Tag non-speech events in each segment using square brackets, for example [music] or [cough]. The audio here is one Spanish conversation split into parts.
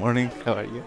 morning. How are you?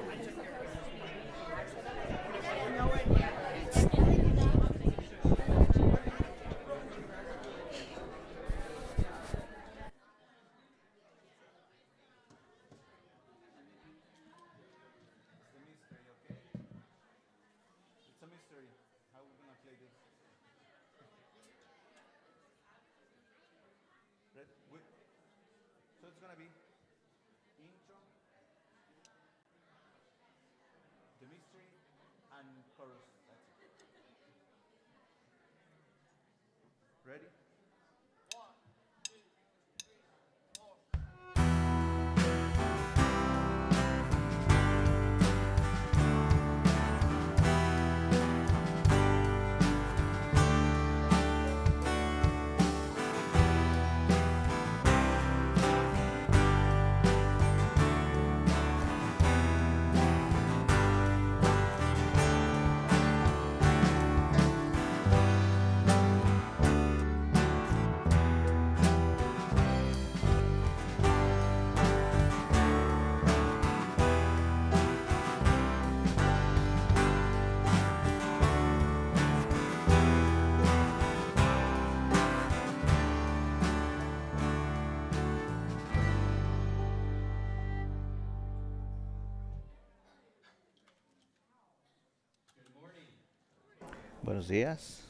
días.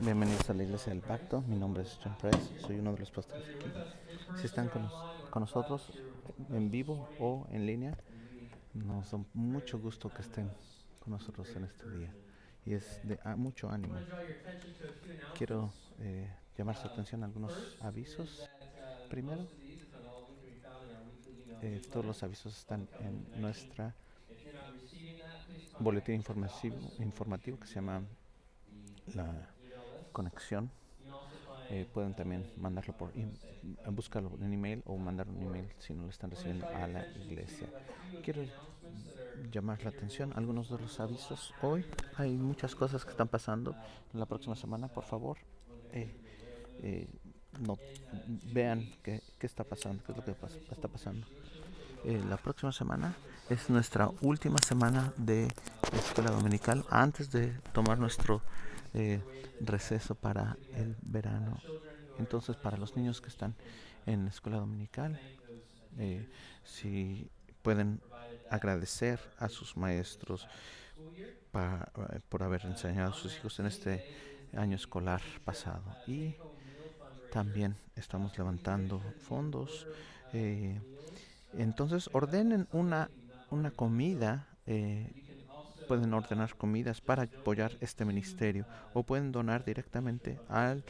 Bienvenidos a la Iglesia del Pacto. Mi nombre es John Price, Soy uno de los pastores aquí. Si están con, nosotros en vivo o en línea, nos da mucho gusto que estén con nosotros en este día. Y es de ah, mucho ánimo. Quiero eh, llamar su atención a algunos avisos. Primero, eh, todos los avisos están en nuestra boletín informativo, que se llama La Conexión. Eh, pueden también mandarlo por eh, buscarlo en email o mandar un email si no lo están recibiendo a la iglesia. Quiero llamar la atención algunos de los avisos. Hoy hay muchas cosas que están pasando. La próxima semana, por favor, eh, vean qué, está pasando, qué es lo que está pasando. Eh, la próxima semana es nuestra última semana de escuela dominical antes de tomar nuestro eh, receso para el verano. Entonces, para los niños que están en la escuela dominical, eh, si pueden agradecer a sus maestros por haber enseñado a sus hijos en este año escolar pasado. Y también estamos levantando fondos. Entonces ordenen una, una comida, eh, pueden ordenar comidas para apoyar este ministerio o pueden donar directamente al,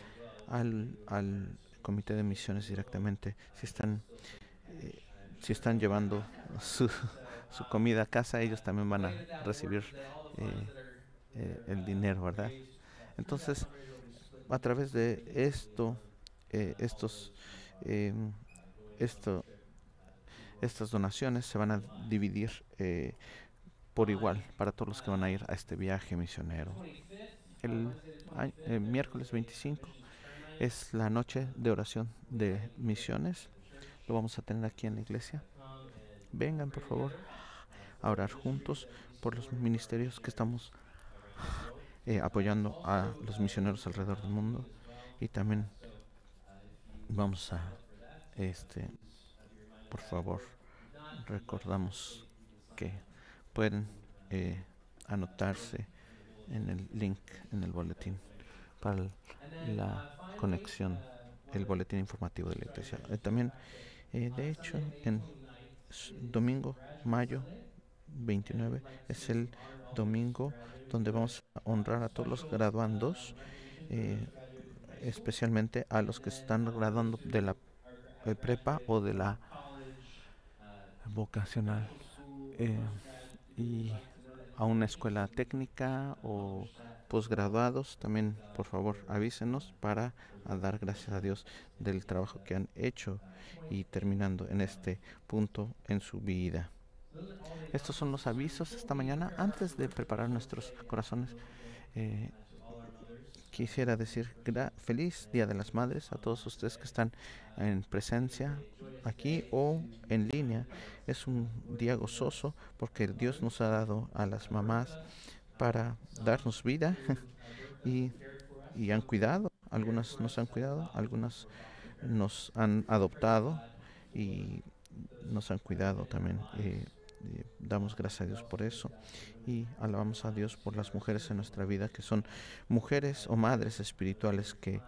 al, al comité de misiones directamente si están, eh, si están llevando su, su, comida a casa ellos también van a recibir eh, el dinero, ¿verdad? Entonces, a través de esto, estos, esto, estas donaciones se van a dividir eh, por igual para todos los que van a ir a este viaje misionero. El, miércoles 25 es la noche de oración de misiones. Lo vamos a tener aquí en la iglesia. Vengan, por favor, a orar juntos por los ministerios que estamos eh, apoyando a los misioneros alrededor del mundo. Y también vamos a este, por favor, recordamos que pueden eh, anotarse en el link, en el boletín, para la conexión, el boletín informativo de la iglesia. Eh, también, eh, de hecho, en domingo, mayo 29, es el domingo donde vamos a honrar a todos los graduandos, especialmente a los que están graduando de la prepa o de la vocacional eh, y a una escuela técnica o posgraduados, también por favor avísenos para ah, dar gracias a Dios del trabajo que han hecho y terminando en este punto en su vida. Estos son los avisos esta mañana antes de preparar nuestros corazones. Eh, quisiera decir feliz Día de las Madres a todos ustedes que están en presencia aquí o en línea. Es un día gozoso porque Dios nos ha dado a las mamás para darnos vida [laughs] y, han cuidado. Algunas nos han cuidado, algunas nos han adoptado y nos han cuidado también. Eh, damos gracias a Dios por eso y alabamos a Dios por las mujeres en nuestra vida que son mujeres o madres espirituales que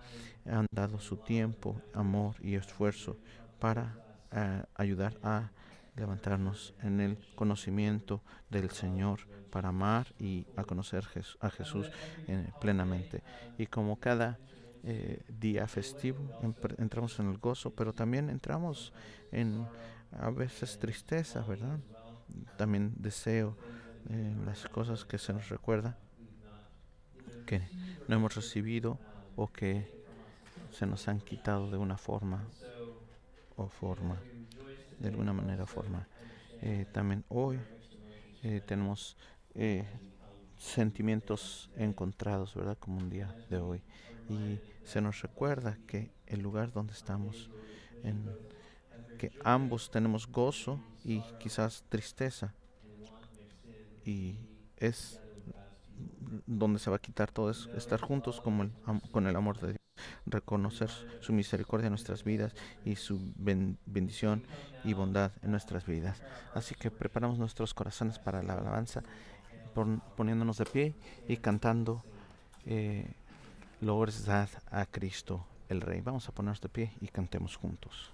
han dado su tiempo, amor y esfuerzo para eh, ayudar a levantarnos en el conocimiento del Señor para amar y a conocer a Jesús eh, plenamente. Y como cada eh, día festivo entramos en el gozo, pero también entramos en a veces tristeza, ¿verdad? también deseo eh, las cosas que se nos recuerda que no hemos recibido o que se nos han quitado de una forma o forma, de alguna manera o forma. Eh, también hoy eh, tenemos sentimientos encontrados, ¿verdad? Como un día de hoy. Y se nos recuerda que el lugar donde estamos en que ambos tenemos gozo y quizás tristeza. Y es donde se va a quitar todo es estar juntos como con el amor de Dios, reconocer su misericordia en nuestras vidas y su bendición y bondad en nuestras vidas. Así que preparamos nuestros corazones para la alabanza, poniéndonos de pie y cantando eh, dad a Cristo el Rey. Vamos a ponernos de pie y cantemos juntos.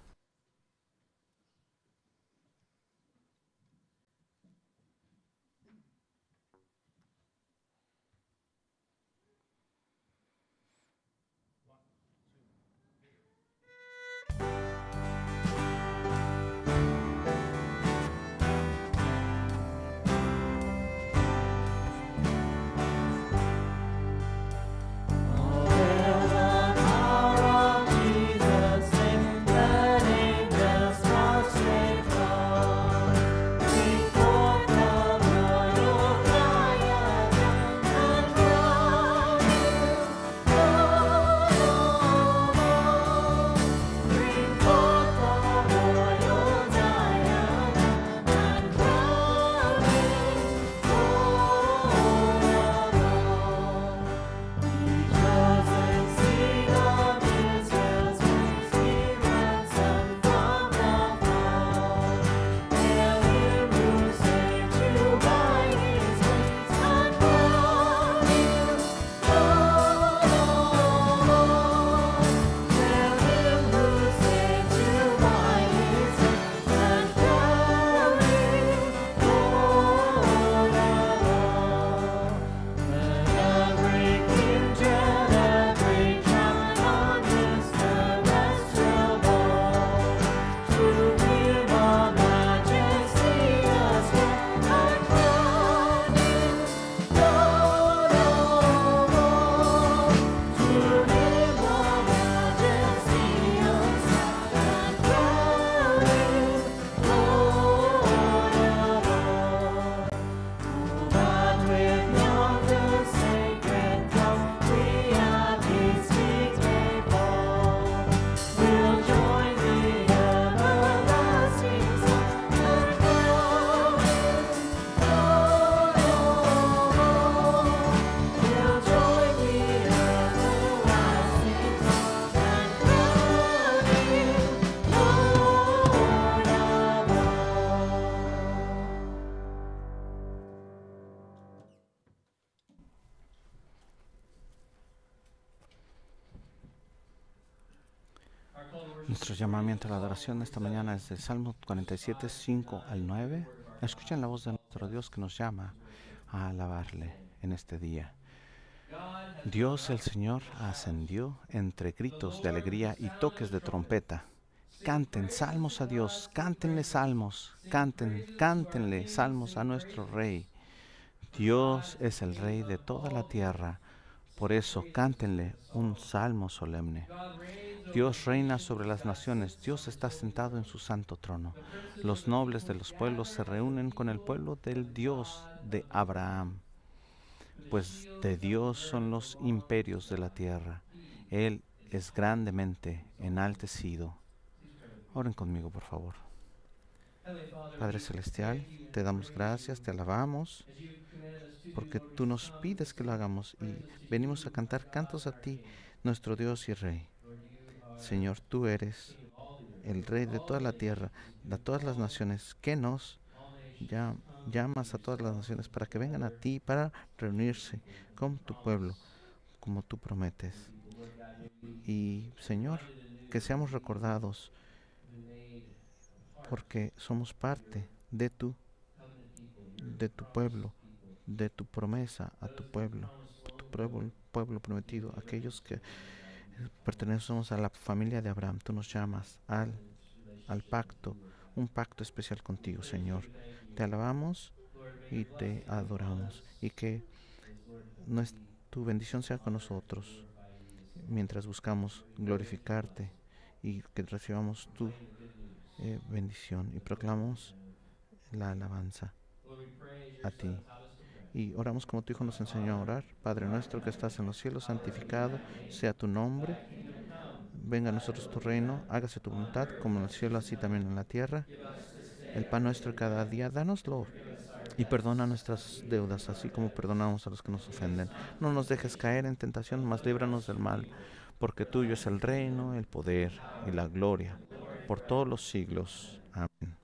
llamamiento a la adoración de esta mañana es del Salmo 47, 5 al 9. Escuchen la voz de nuestro Dios que nos llama a alabarle en este día. Dios el Señor ascendió entre gritos de alegría y toques de trompeta. Canten salmos a Dios, cántenle salmos, canten, cántenle salmos a nuestro Rey. Dios es el Rey de toda la tierra, por eso cántenle un salmo solemne. Dios reina sobre las naciones, Dios está sentado en su santo trono. Los nobles de los pueblos se reúnen con el pueblo del Dios de Abraham, pues de Dios son los imperios de la tierra. Él es grandemente enaltecido. Oren conmigo, por favor. Padre Celestial, te damos gracias, te alabamos, porque tú nos pides que lo hagamos y venimos a cantar cantos a ti, nuestro Dios y Rey. Señor, tú eres el Rey de toda la tierra, de todas las naciones, que nos llamas a todas las naciones para que vengan a ti para reunirse con tu pueblo, como tú prometes. Y Señor, que seamos recordados porque somos parte de tu, de tu pueblo, de tu promesa a tu pueblo, tu pueblo, pueblo prometido, aquellos que Pertenecemos a la familia de Abraham. Tú nos llamas al, al pacto, un pacto especial contigo, Señor. Te alabamos y te adoramos. Y que tu bendición sea con nosotros mientras buscamos glorificarte y que recibamos tu eh, bendición y proclamamos la alabanza a ti. Y oramos como tu Hijo nos enseñó a orar. Padre nuestro que estás en los cielos, santificado sea tu nombre. Venga a nosotros tu reino, hágase tu voluntad, como en el cielo, así también en la tierra. El pan nuestro cada día, danoslo. Y perdona nuestras deudas, así como perdonamos a los que nos ofenden. No nos dejes caer en tentación, mas líbranos del mal, porque tuyo es el reino, el poder y la gloria, por todos los siglos. Amén.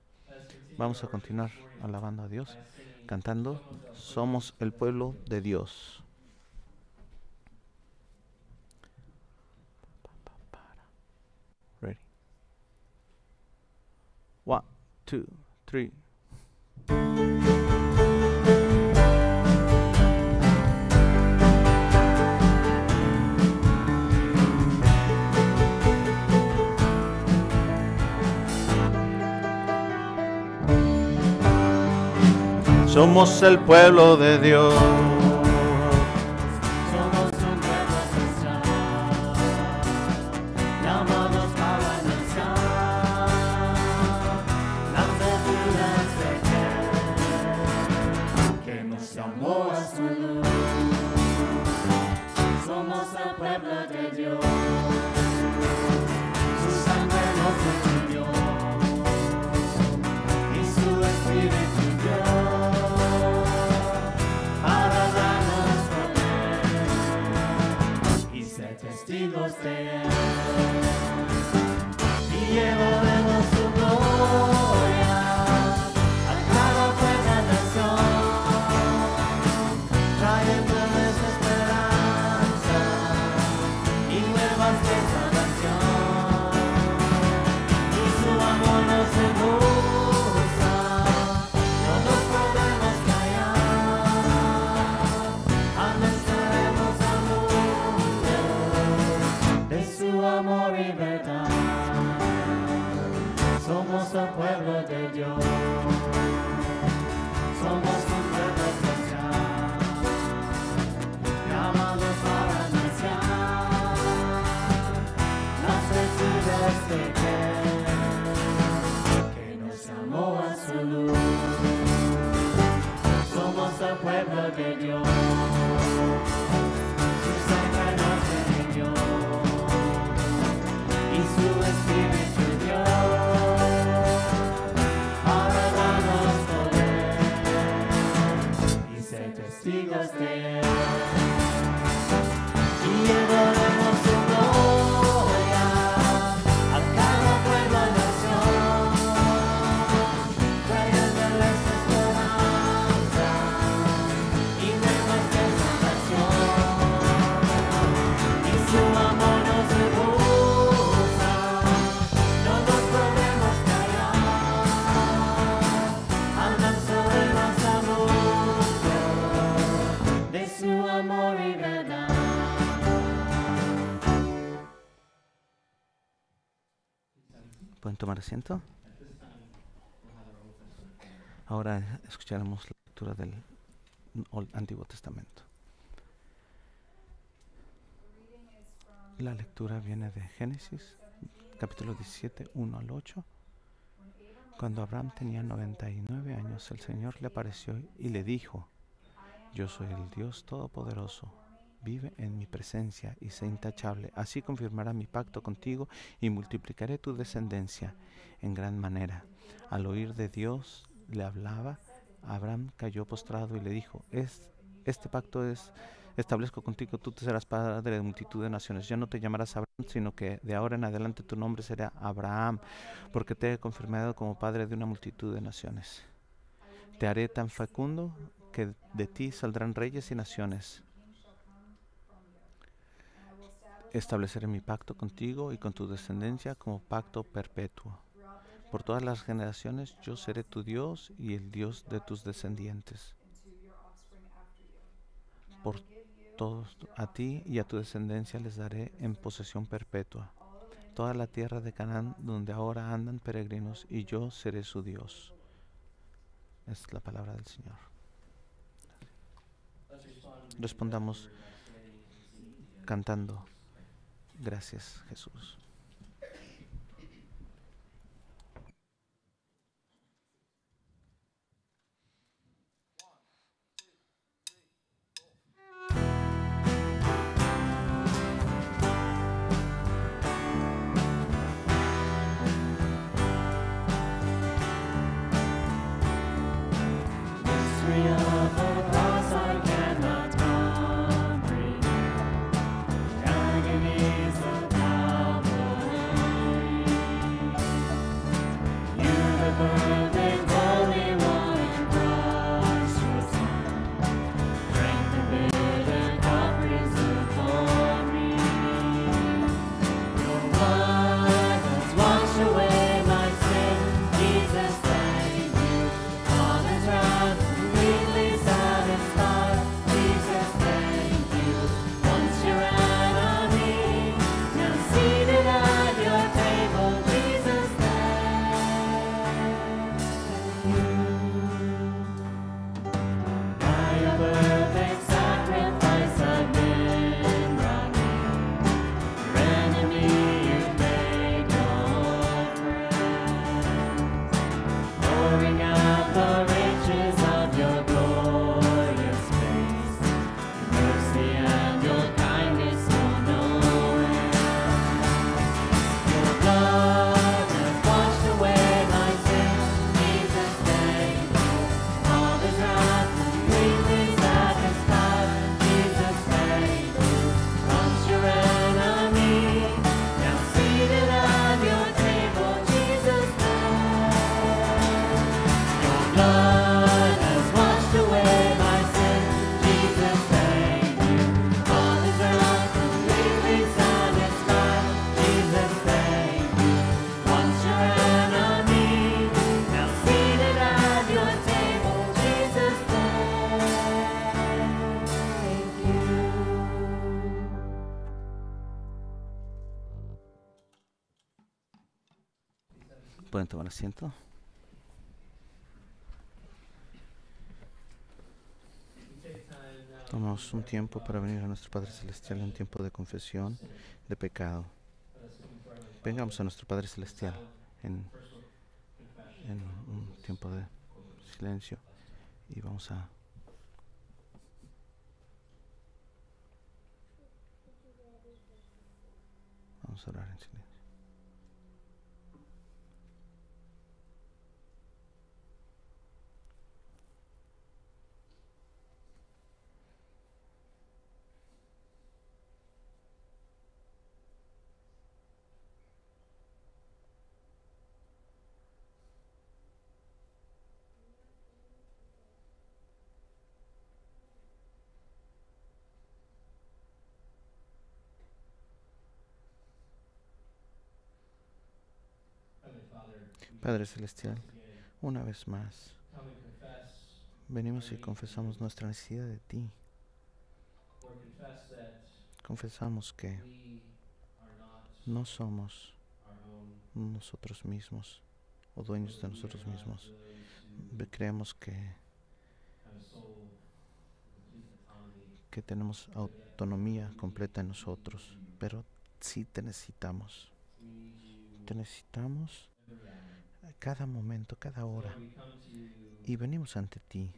Vamos a continuar alabando a Dios cantando, somos el pueblo de Dios. Ready. One, somos el pueblo de Dios. amor y verdad. Somos el pueblo de Dios. Somos Ahora escucharemos la lectura del Antiguo Testamento. La lectura viene de Génesis, capítulo 17, 1 al 8. Cuando Abraham tenía 99 años, el Señor le apareció y le dijo, yo soy el Dios Todopoderoso, vive en mi presencia y sé intachable, así confirmará mi pacto contigo y multiplicaré tu descendencia en gran manera. Al oír de Dios le hablaba, Abraham cayó postrado y le dijo, es, este pacto es, establezco contigo, tú te serás padre de multitud de naciones. Ya no te llamarás Abraham, sino que de ahora en adelante tu nombre será Abraham, porque te he confirmado como padre de una multitud de naciones. Te haré tan fecundo que de ti saldrán reyes y naciones. Estableceré mi pacto contigo y con tu descendencia como pacto perpetuo por todas las generaciones yo seré tu Dios y el Dios de tus descendientes. Por todos a ti y a tu descendencia les daré en posesión perpetua toda la tierra de Canaán donde ahora andan peregrinos y yo seré su Dios. Es la palabra del Señor. Respondamos cantando. Gracias Jesús. tomar asiento. Tomamos un tiempo para venir a nuestro Padre Celestial, en tiempo de confesión de pecado. Vengamos a nuestro Padre Celestial en, en un tiempo de silencio y vamos a vamos a orar en silencio. Padre Celestial, una vez más, venimos y confesamos nuestra necesidad de ti. Confesamos que no somos nosotros mismos o dueños de nosotros mismos. Creemos que, que tenemos autonomía completa en nosotros, pero sí te necesitamos. Te necesitamos cada momento, cada hora. Y venimos ante ti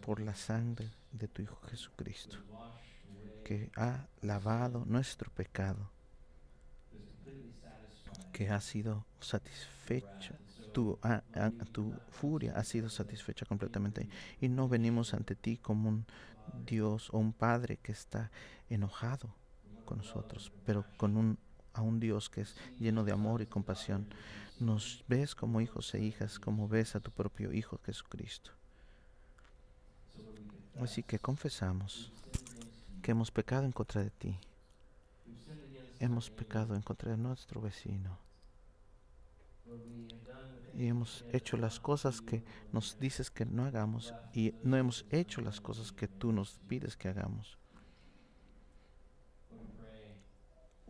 por la sangre de tu Hijo Jesucristo, que ha lavado nuestro pecado, que ha sido satisfecha tu, tu furia ha sido satisfecha completamente. Y no venimos ante ti como un Dios o un Padre que está enojado con nosotros, pero con un a un Dios que es lleno de amor y compasión. Nos ves como hijos e hijas, como ves a tu propio Hijo Jesucristo. Así que confesamos que hemos pecado en contra de ti. Hemos pecado en contra de nuestro vecino. Y hemos hecho las cosas que nos dices que no hagamos y no hemos hecho las cosas que tú nos pides que hagamos.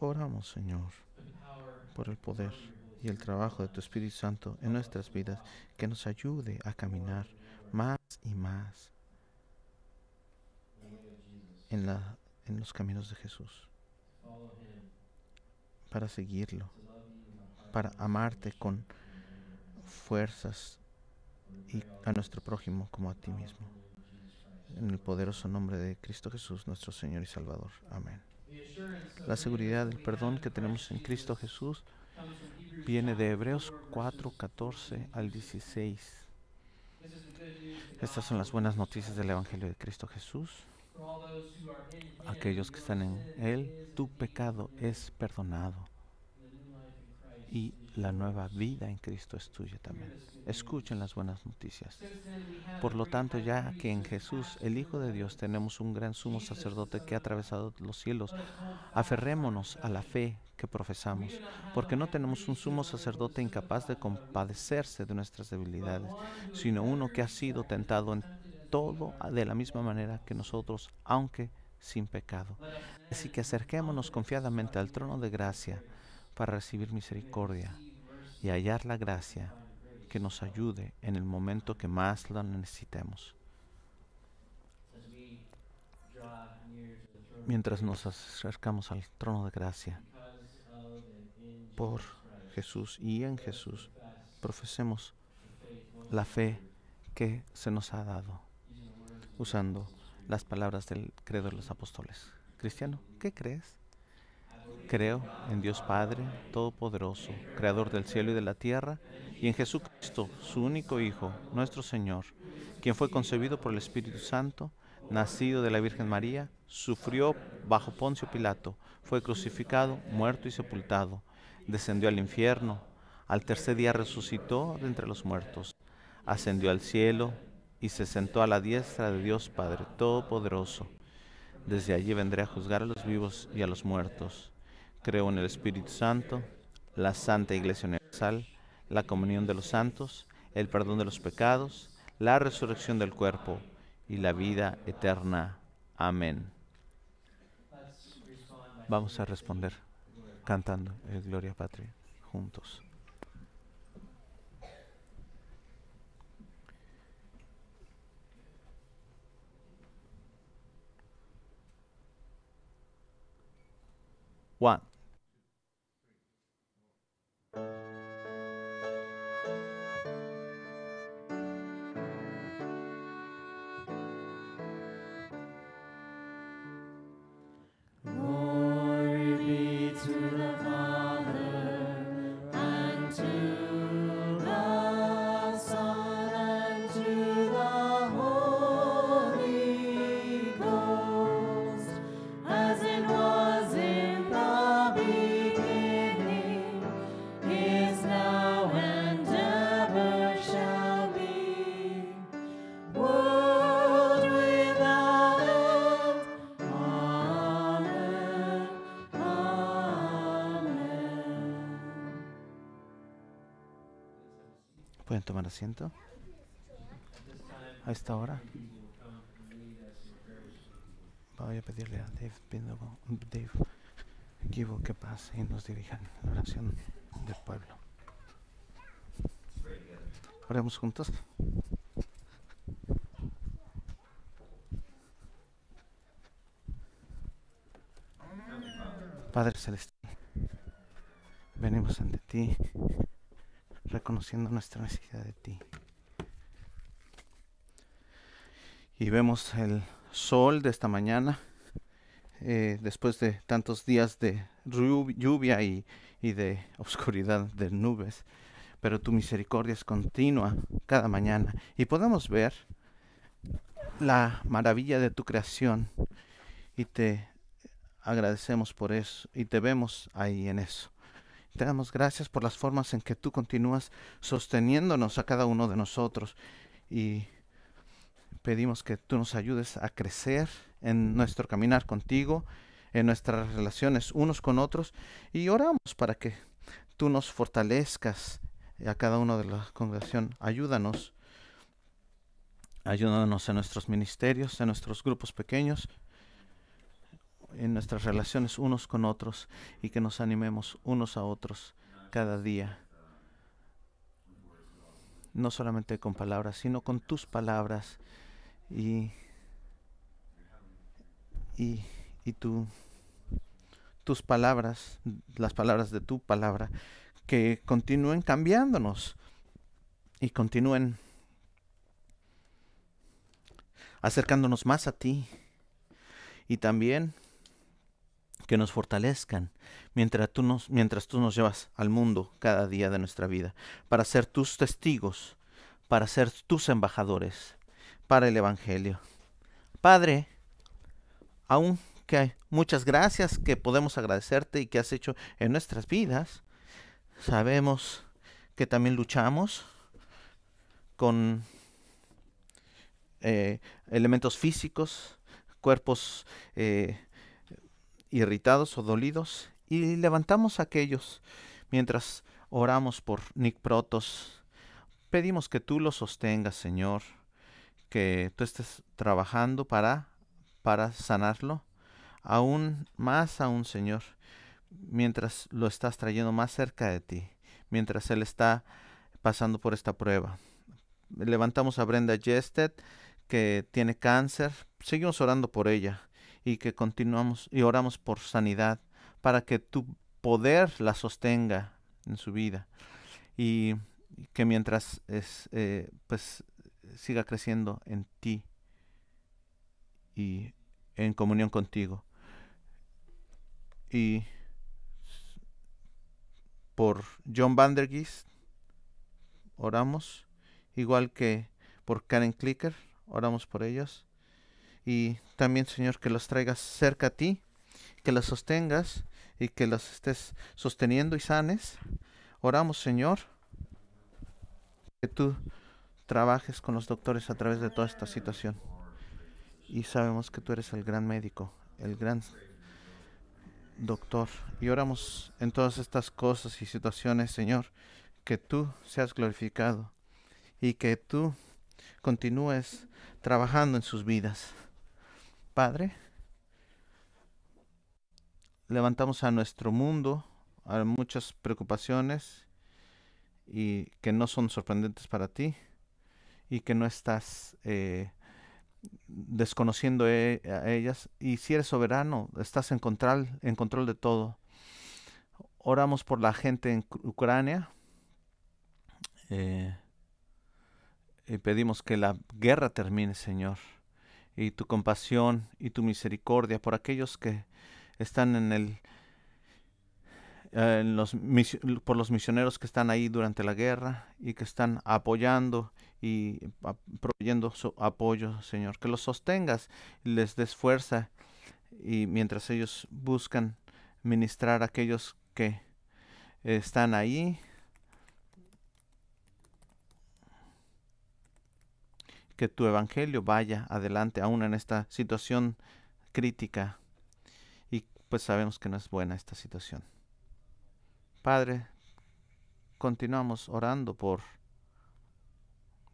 Oramos, Señor, por el poder y el trabajo de tu Espíritu Santo en nuestras vidas, que nos ayude a caminar más y más en, en los caminos de Jesús, para seguirlo, para amarte con fuerzas y a nuestro prójimo como a ti mismo. En el poderoso nombre de Cristo Jesús, nuestro Señor y Salvador. Amén. La seguridad del perdón que tenemos en Cristo Jesús viene de Hebreos 4, 14 al 16. Estas son las buenas noticias del Evangelio de Cristo Jesús. Aquellos que están en Él, tu pecado es perdonado. Y la nueva vida en Cristo es tuya también. Escuchen las buenas noticias. Por lo tanto, ya que en Jesús, el Hijo de Dios, tenemos un gran sumo sacerdote que ha atravesado los cielos, aferrémonos a la fe que profesamos, porque no tenemos un sumo sacerdote incapaz de compadecerse de nuestras debilidades, sino uno que ha sido tentado en todo de la misma manera que nosotros, aunque sin pecado. Así que acerquémonos confiadamente al trono de gracia para recibir misericordia y hallar la gracia que nos ayude en el momento que más la necesitemos. Mientras nos acercamos al trono de gracia, por Jesús y en Jesús, profesemos la fe que se nos ha dado, usando las palabras del credo de los apóstoles. Cristiano, ¿qué crees? Creo en Dios Padre Todopoderoso, Creador del cielo y de la tierra, y en Jesucristo, su único Hijo, nuestro Señor, quien fue concebido por el Espíritu Santo, nacido de la Virgen María, sufrió bajo Poncio Pilato, fue crucificado, muerto y sepultado, descendió al infierno, al tercer día resucitó de entre los muertos, ascendió al cielo y se sentó a la diestra de Dios Padre Todopoderoso. Desde allí vendré a juzgar a los vivos y a los muertos. Creo en el Espíritu Santo, la Santa Iglesia Universal, la comunión de los santos, el perdón de los pecados, la resurrección del cuerpo y la vida eterna. Amén. Vamos a responder cantando el Gloria Patria juntos. One. siento A esta hora. Voy a pedirle a Dave, Pindago, Dave Givo que pase y nos dirijan la oración del pueblo. Oremos juntos. Padre Celestial, venimos ante ti reconociendo nuestra necesidad de ti. Y vemos el sol de esta mañana, eh, después de tantos días de lluvia y, y de [laughs] oscuridad de nubes, pero tu misericordia es continua cada mañana y podemos ver la maravilla de tu creación y te agradecemos por eso y te vemos ahí en eso. Te damos gracias por las formas en que tú continúas sosteniéndonos a cada uno de nosotros y pedimos que tú nos ayudes a crecer en nuestro caminar contigo, en nuestras relaciones unos con otros y oramos para que tú nos fortalezcas a cada uno de la congregación. Ayúdanos. Ayúdanos en nuestros ministerios, en nuestros grupos pequeños, en nuestras relaciones unos con otros y que nos animemos unos a otros cada día. No solamente con palabras, sino con tus palabras y, y, y tus palabras, las palabras de tu palabra, que continúen cambiándonos y continúen acercándonos más a ti. Y también que nos fortalezcan mientras tú nos, mientras tú nos llevas al mundo cada día de nuestra vida, para ser tus testigos, para ser tus embajadores, para el Evangelio. Padre, aunque que hay muchas gracias que podemos agradecerte y que has hecho en nuestras vidas, sabemos que también luchamos con eh, elementos físicos, cuerpos eh, irritados o dolidos y levantamos a aquellos mientras oramos por Nick Protos. Pedimos que tú lo sostengas, Señor, que tú estés trabajando para, para sanarlo. Aún más aún, Señor, mientras lo estás trayendo más cerca de ti, mientras Él está pasando por esta prueba. Levantamos a Brenda Jested, que tiene cáncer. Seguimos orando por ella y que continuamos y oramos por sanidad para que tu poder la sostenga en su vida y que mientras es, eh, pues siga creciendo en ti y en comunión contigo y por John Vandergist oramos igual que por Karen Clicker oramos por ellos y también, Señor, que los traigas cerca a ti, que los sostengas y que los estés sosteniendo y sanes. Oramos, Señor, que tú trabajes con los doctores a través de toda esta situación. Y sabemos que tú eres el gran médico, el gran doctor. Y oramos en todas estas cosas y situaciones, Señor, que tú seas glorificado y que tú continúes trabajando en sus vidas. Padre, levantamos a nuestro mundo a muchas preocupaciones y que no son sorprendentes para ti y que no estás eh, desconociendo eh, a ellas. Y si eres soberano, estás en control, en control de todo. Oramos por la gente en Ucrania. Eh, y pedimos que la guerra termine, Señor y tu compasión y tu misericordia por aquellos que están en el por los misioneros que están ahí durante la guerra y que están apoyando y proveyendo su apoyo, Señor. Que los sostengas, les des fuerza y mientras ellos buscan ministrar a aquellos que están ahí que tu evangelio vaya adelante aún en esta situación crítica. Y pues sabemos que no es buena esta situación. Padre, continuamos orando por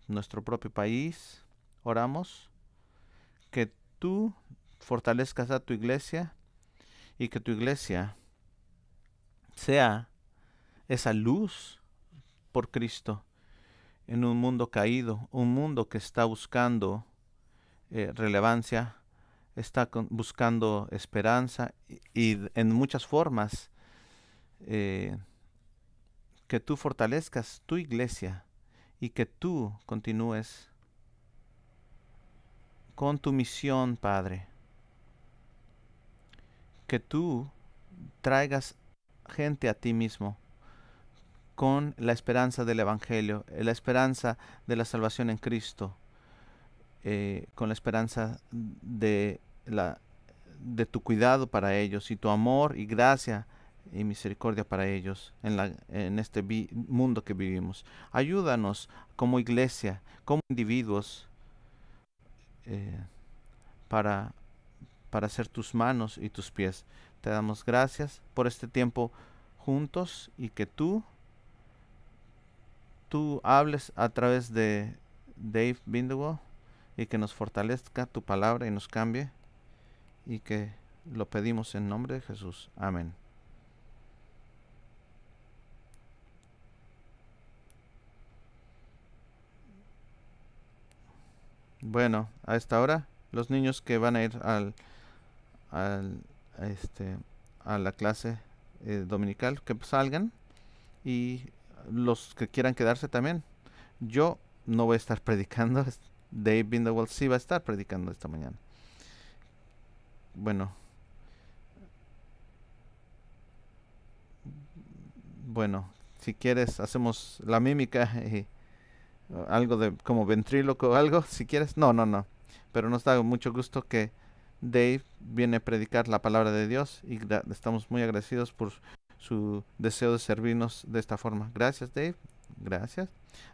nuestro propio país. Oramos que tú fortalezcas a tu iglesia y que tu iglesia sea esa luz por Cristo en un mundo caído, un mundo que está buscando eh, relevancia, está buscando esperanza y, en muchas formas eh, que tú fortalezcas tu iglesia y que tú continúes con tu misión, Padre. Que tú traigas gente a ti mismo con la esperanza del Evangelio, eh, la esperanza de la salvación en Cristo, eh, con la esperanza de, la, de tu cuidado para ellos y tu amor y gracia y misericordia para ellos en, la, en este mundo que vivimos. Ayúdanos como iglesia, como individuos, eh, para, para ser tus manos y tus pies. Te damos gracias por este tiempo juntos y que tú tú hables a través de Dave Bindewo, y que nos fortalezca tu palabra y nos cambie y que lo pedimos en nombre de Jesús. Amén. Bueno, a esta hora los niños que van a ir al, al este a la clase eh, dominical que salgan y los que quieran quedarse también. Yo no voy a estar [laughs] predicando. Dave Bindewell sí va a estar predicando esta mañana. Bueno. Bueno, si quieres hacemos la mímica [laughs] algo de como ventríloco o algo, si quieres. No, no, no. Pero nos da mucho gusto que Dave viene a predicar la palabra de Dios y estamos muy agradecidos por su deseo de servirnos de esta forma. Gracias, Dave. Gracias.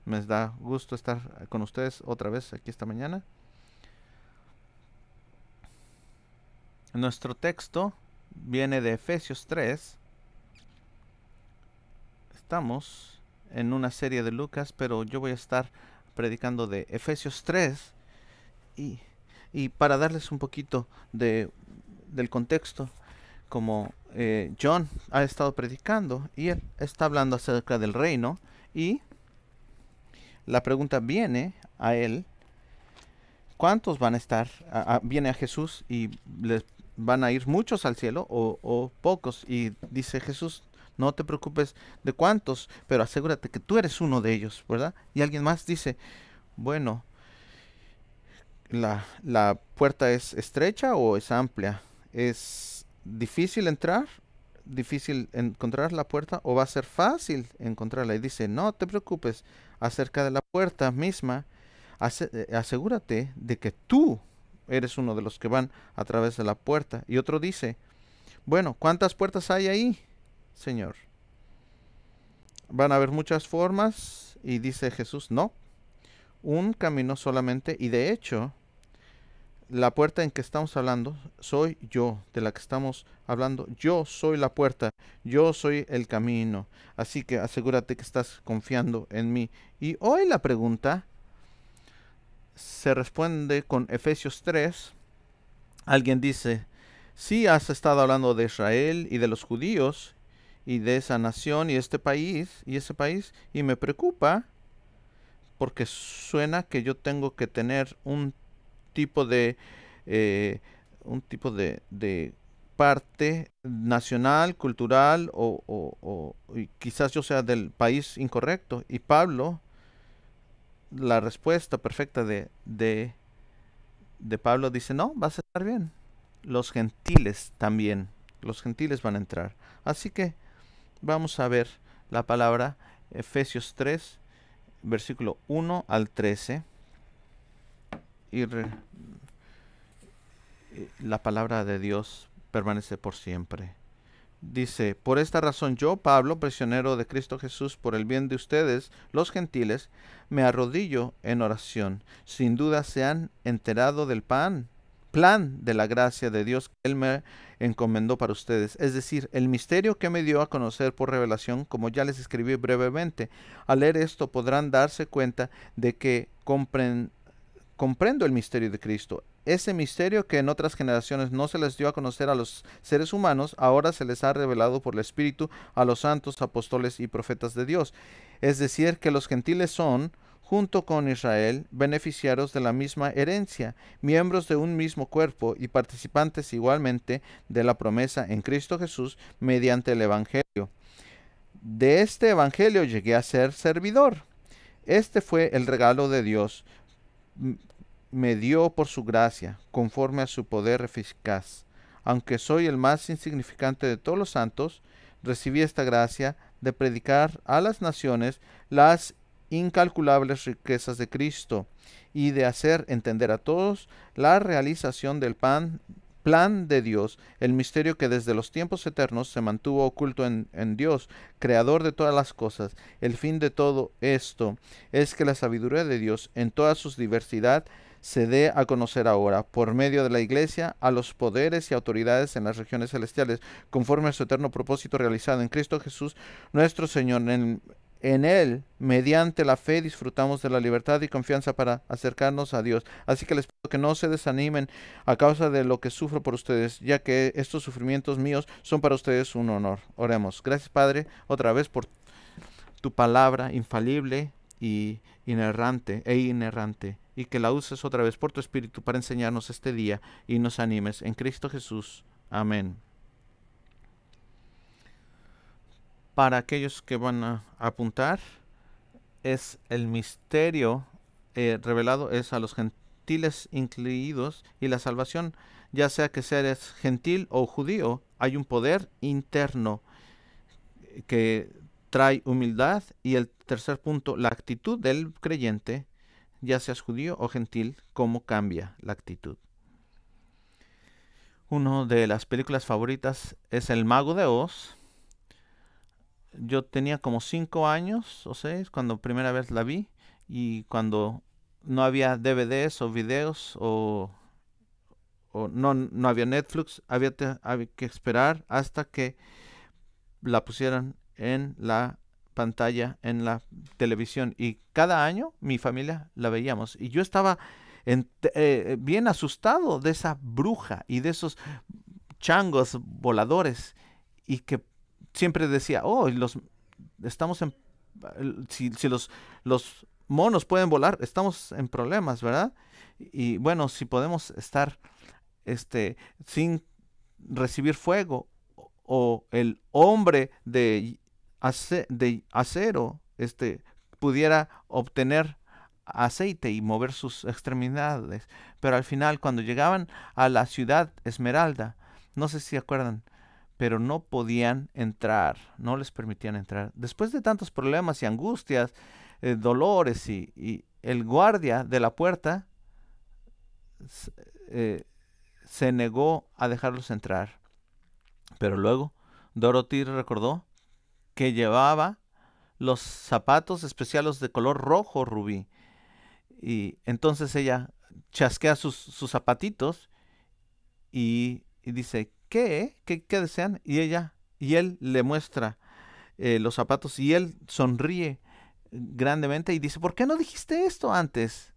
Me da gusto estar con ustedes otra vez aquí esta mañana. Nuestro texto viene de Efesios 3. Estamos en una serie de Lucas, pero yo voy a estar predicando de Efesios 3. Y, para darles un poquito de, del contexto, como eh, John ha estado predicando y él está hablando acerca del reino y la pregunta viene a él, ¿cuántos van a estar? viene a Jesús y les van a ir muchos al cielo o, pocos y dice Jesús, no te preocupes de cuántos, pero asegúrate que tú eres uno de ellos, ¿verdad? Y alguien más dice, bueno, la, la puerta es estrecha o es amplia, es difícil entrar, difícil encontrar la puerta o va a ser fácil encontrarla. Y dice, no te preocupes acerca de la puerta misma, eh, asegúrate de que tú eres uno de los que van a través de la puerta. Y otro dice, bueno, ¿cuántas puertas hay ahí, Señor? Van a haber muchas formas y dice Jesús, no, un camino solamente y de hecho la puerta en que estamos hablando soy yo, de la que estamos hablando. Yo soy la puerta, yo soy el camino. Así que asegúrate que estás confiando en mí. Y hoy la pregunta se responde con Efesios 3. Alguien dice, si has estado hablando de Israel y de los judíos y de esa nación y este país y ese país y me preocupa porque suena que yo tengo que tener un tipo de eh, un tipo de, parte nacional, cultural o, quizás yo sea del país incorrecto. Y Pablo, la respuesta perfecta de, de, de Pablo dice, no, vas a estar bien. Los gentiles también, los gentiles van a entrar. Así que vamos a ver la palabra Efesios 3, versículo 1 al 13. Eh, la palabra de Dios permanece por siempre. Dice, por esta razón yo, Pablo, prisionero de Cristo Jesús, por el bien de ustedes, los gentiles, me arrodillo en oración. Sin duda se han enterado del pan, plan de la gracia de Dios que Él me encomendó para ustedes. Es decir, el misterio que me dio a conocer por revelación, como ya les escribí brevemente. Al leer esto podrán darse cuenta de que compren comprendo el misterio de Cristo. Ese misterio que en otras generaciones no se les dio a conocer a los seres humanos, ahora se les ha revelado por el Espíritu a los santos, apóstoles y profetas de Dios. Es decir, que los gentiles son, junto con Israel, beneficiarios de la misma herencia, miembros de un mismo cuerpo y participantes igualmente de la promesa en Cristo Jesús mediante el Evangelio. De este Evangelio llegué a ser servidor. Este fue el regalo de Dios, me dio por su gracia, conforme a su poder eficaz. Aunque soy el más insignificante de todos los santos, recibí esta gracia de predicar a las naciones las incalculables riquezas de Cristo y de hacer entender a todos la realización del pan plan de Dios, el misterio que desde los tiempos eternos se mantuvo oculto en, Dios, creador de todas las cosas. El fin de todo esto es que la sabiduría de Dios en toda su diversidad se dé a conocer ahora, por medio de la Iglesia, a los poderes y autoridades en las regiones celestiales, conforme a su eterno propósito realizado en Cristo Jesús, nuestro Señor, en, en Él, mediante la fe, disfrutamos de la libertad y confianza para acercarnos a Dios. Así que les pido que no se desanimen a causa de lo que sufro por ustedes, ya que estos sufrimientos míos son para ustedes un honor. Oremos. Gracias, Padre, otra vez por tu palabra infalible y inerrante e inerrante y que la uses otra vez por tu espíritu para enseñarnos este día y nos animes en Cristo Jesús. Amén. para aquellos que van a apuntar es el misterio eh, revelado es a los gentiles incluidos y la salvación, ya sea que seas gentil o judío, hay un poder interno que trae humildad y el tercer punto, la actitud del creyente, ya seas judío o gentil, cómo cambia la actitud. Una de las películas favoritas es El Mago de Oz, yo tenía como cinco años o seis cuando primera vez la vi y cuando no había DVDs o videos o, no, no había Netflix, había, que esperar hasta que la pusieran en la pantalla, en la televisión. Y cada año mi familia la veíamos. Y yo estaba eh, bien asustado de esa bruja y de esos changos voladores y que siempre decía, oh, los, estamos en... Si, los, los monos pueden volar, estamos en problemas, ¿verdad? Y bueno, si podemos estar este, sin recibir fuego, o el hombre de, de acero este, pudiera obtener aceite y mover sus extremidades. Pero al final, cuando llegaban a la ciudad Esmeralda, no sé si acuerdan, pero no podían entrar, no les permitían entrar. Después de tantos problemas y angustias, eh, dolores y, el guardia de la puerta eh, se negó a dejarlos entrar. Pero luego Dorothy recordó que llevaba los zapatos especiales de color rojo rubí. Y entonces ella chasquea sus, sus zapatitos y dice, ¿qué, ¿qué, desean? Y ella, y él le muestra eh, los zapatos y él sonríe grandemente y dice, ¿por qué no dijiste esto antes?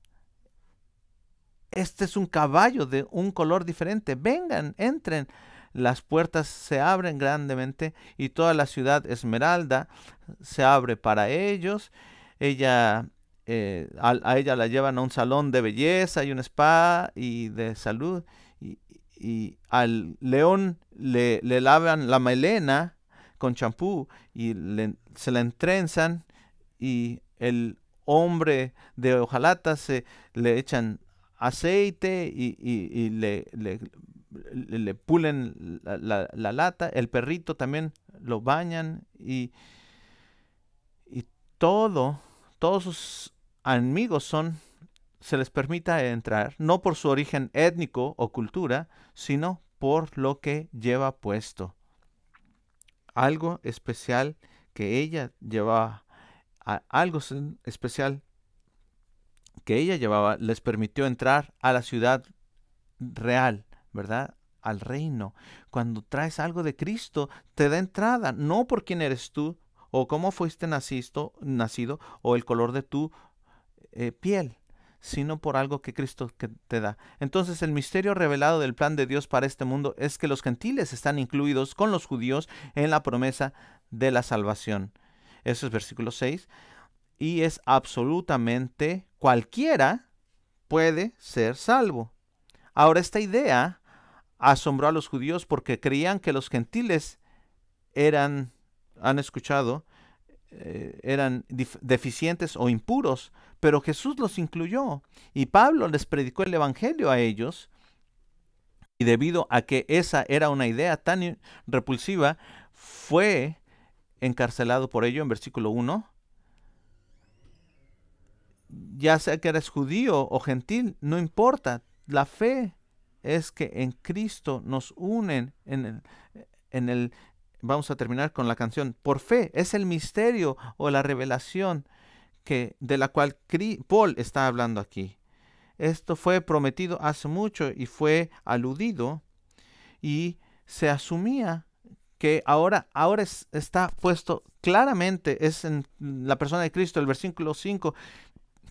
Este es un caballo de un color diferente. Vengan, entren. Las puertas se abren grandemente y toda la ciudad esmeralda se abre para ellos. Ella eh, a, a, ella la llevan a un salón de belleza y un spa y de salud. Y, y al león le, lavan la melena con champú y se la entrenzan y el hombre de hojalata se le echan aceite y, le, le, pulen la, lata, el perrito también lo bañan y, y todo, todos sus amigos son, se les permita entrar, no por su origen étnico o cultura, sino por lo que lleva puesto. Algo especial que ella llevaba, algo especial que ella llevaba les permitió entrar a la ciudad real, ¿verdad? Al reino. Cuando traes algo de Cristo, te da entrada, no por quién eres tú, o cómo fuiste nacido, nacido o el color de tu eh, piel, sino por algo que Cristo te da. Entonces el misterio revelado del plan de Dios para este mundo es que los gentiles están incluidos con los judíos en la promesa de la salvación. Eso es versículo 6. Y es absolutamente cualquiera puede ser salvo. Ahora esta idea asombró a los judíos porque creían que los gentiles eran, han escuchado, eh, eran deficientes o impuros, pero Jesús los incluyó y Pablo les predicó el Evangelio a ellos. Y debido a que esa era una idea tan repulsiva, fue encarcelado por ello en versículo 1. Ya sea que eres judío o gentil, no importa. La fe es que en Cristo nos unen en el, en el vamos a terminar con la canción. Por fe es el misterio o la revelación que, de la cual Paul está hablando aquí. Esto fue prometido hace mucho y fue aludido y se asumía que ahora, ahora está puesto claramente, es en la persona de Cristo, el versículo 5,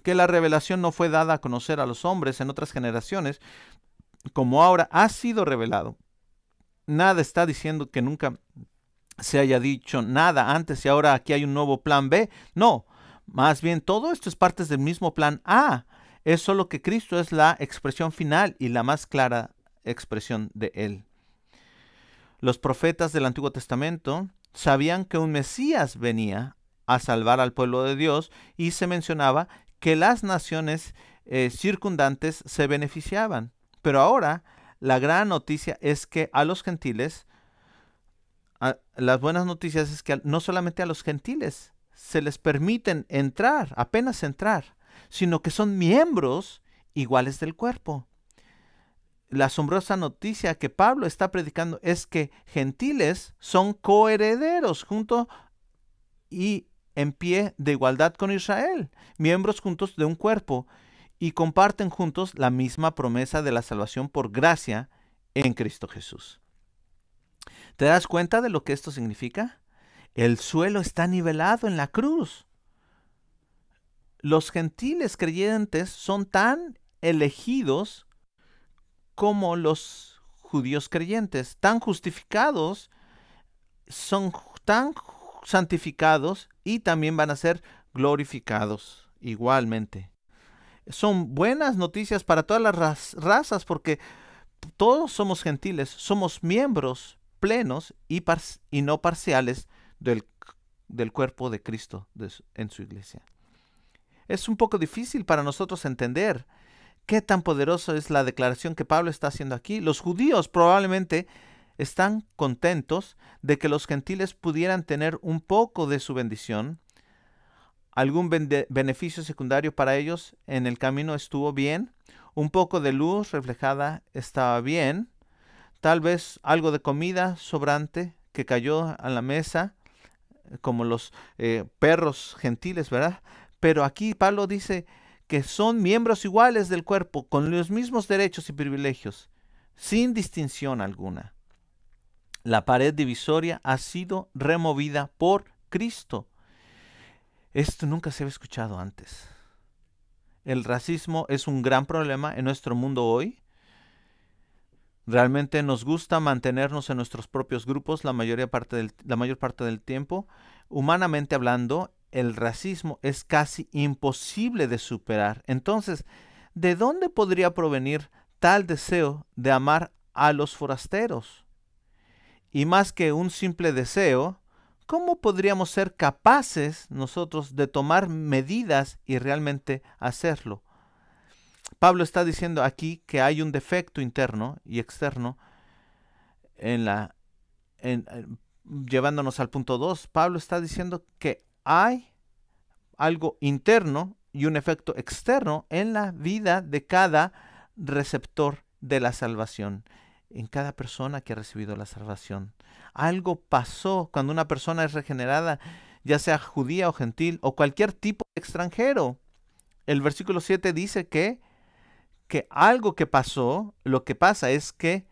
que la revelación no fue dada a conocer a los hombres en otras generaciones, como ahora ha sido revelado. Nada está diciendo que nunca se haya dicho nada antes y ahora aquí hay un nuevo plan B. No, más bien todo esto es parte del mismo plan A. Es solo que Cristo es la expresión final y la más clara expresión de Él. Los profetas del Antiguo Testamento sabían que un Mesías venía a salvar al pueblo de Dios y se mencionaba que las naciones eh, circundantes se beneficiaban. Pero ahora la gran noticia es que a los gentiles las buenas noticias es que no solamente a los gentiles se les permiten entrar, apenas entrar, sino que son miembros iguales del cuerpo. La asombrosa noticia que Pablo está predicando es que gentiles son coherederos junto y en pie de igualdad con Israel, miembros juntos de un cuerpo, y comparten juntos la misma promesa de la salvación por gracia en Cristo Jesús. ¿Te das cuenta de lo que esto significa? El suelo está nivelado en la cruz. Los gentiles creyentes son tan elegidos como los judíos creyentes, tan justificados, son tan santificados y también van a ser glorificados igualmente. Son buenas noticias para todas las razas porque todos somos gentiles, somos miembros plenos y, no parciales del, cuerpo de Cristo en su iglesia. Es un poco difícil para nosotros entender qué tan poderosa es la declaración que Pablo está haciendo aquí. Los judíos probablemente están contentos de que los gentiles pudieran tener un poco de su bendición. Algún beneficio secundario para ellos en el camino estuvo bien. Un poco de luz reflejada estaba bien tal vez algo de comida sobrante que cayó a la mesa, como los eh, perros gentiles, ¿verdad? Pero aquí Pablo dice que son miembros iguales del cuerpo, con los mismos derechos y privilegios, sin distinción alguna. La pared divisoria ha sido removida por Cristo. Esto nunca se había escuchado antes. El racismo es un gran problema en nuestro mundo hoy Realmente nos gusta mantenernos en nuestros propios grupos la, mayor parte del tiempo. Humanamente hablando, el racismo es casi imposible de superar. Entonces, ¿de dónde podría provenir tal deseo de amar a los forasteros? Y más que un simple deseo, ¿cómo podríamos ser capaces nosotros de tomar medidas y realmente hacerlo? Pablo está diciendo aquí que hay un defecto interno y externo en la eh, llevándonos al punto 2. Pablo está diciendo que hay algo interno y un efecto externo en la vida de cada receptor de la salvación, en cada persona que ha recibido la salvación. Algo pasó cuando una persona es regenerada, ya sea judía o gentil o cualquier tipo de extranjero. El versículo 7 dice que que algo que pasó, lo que pasa es que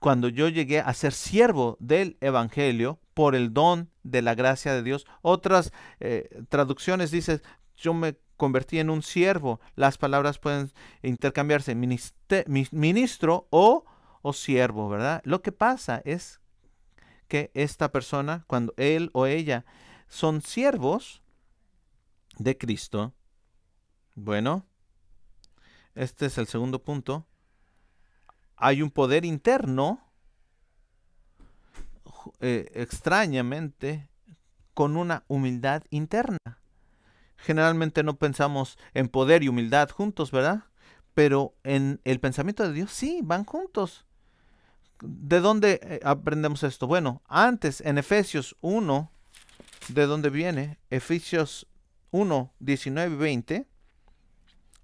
cuando yo llegué a ser siervo del Evangelio por el don de la gracia de Dios, otras eh, traducciones dicen, yo me convertí en un siervo. Las palabras pueden intercambiarse, ministro o, o siervo, ¿verdad? Lo que pasa es que esta persona, cuando él o ella son siervos de Cristo, bueno, este es el segundo punto, hay un poder interno, eh, extrañamente, con una humildad interna. Generalmente no pensamos en poder y humildad juntos, ¿verdad? Pero en el pensamiento de Dios sí, van juntos. ¿De dónde eh, aprendemos esto? Bueno, antes en Efesios 1, ¿de dónde viene? Efesios 1, 19 y 20